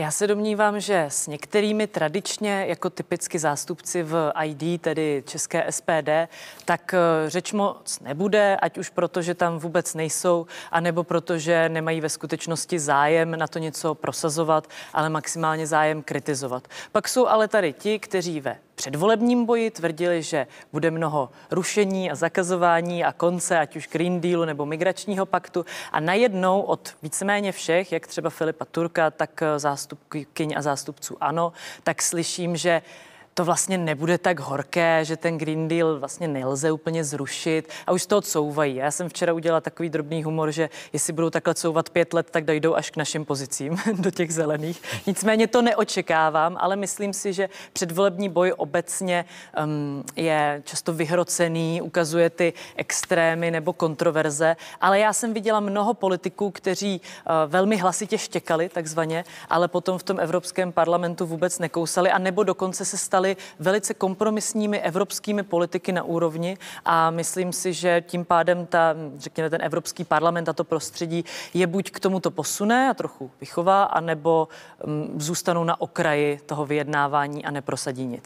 Já se domnívám, že s některými tradičně, jako typicky zástupci v ID, tedy České SPD, tak eh, řeč moc nebude, ať už proto, že tam vůbec nejsou, anebo proto, že nemají ve skutečnosti zájem na to něco prosazovat, ale maximálně zájem kritizovat. Pak jsou ale tady ti, kteří ve předvolebním boji, tvrdili, že bude mnoho rušení a zakazování a konce, ať už Green Dealu nebo migračního paktu. A najednou od víceméně všech, jak třeba Filipa Turka, tak eh, zástupkyň a zástupců ANO, tak slyším, že to vlastně nebude tak horké, že ten Green Deal vlastně nelze úplně zrušit a už to couvají. Já jsem včera udělala takový drobný humor, že jestli budou takhle couvat pět let, tak dojdou až k našim pozicím, do těch zelených. Nicméně to neočekávám, ale myslím si, že předvolební boj obecně um, je často vyhrocený, ukazuje ty extrémy nebo kontroverze, ale já jsem viděla mnoho politiků, kteří uh, velmi hlasitě štěkali takzvaně, ale potom v tom Evropském parlamentu vůbec nekousali a nebo dokonce se stali stali velice kompromisními evropskými politiky na úrovni a myslím si, že tím pádem ta, řekněme, ten Evropský parlament a to prostředí je buď k tomuto posune a trochu vychová, anebo um, zůstanou na okraji toho vyjednávání a neprosadí nic.